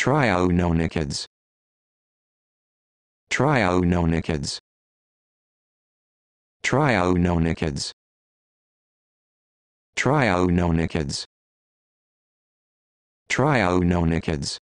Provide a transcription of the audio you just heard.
Trionychids. Trionychids. Trionychids. Trionychids. Trionychids.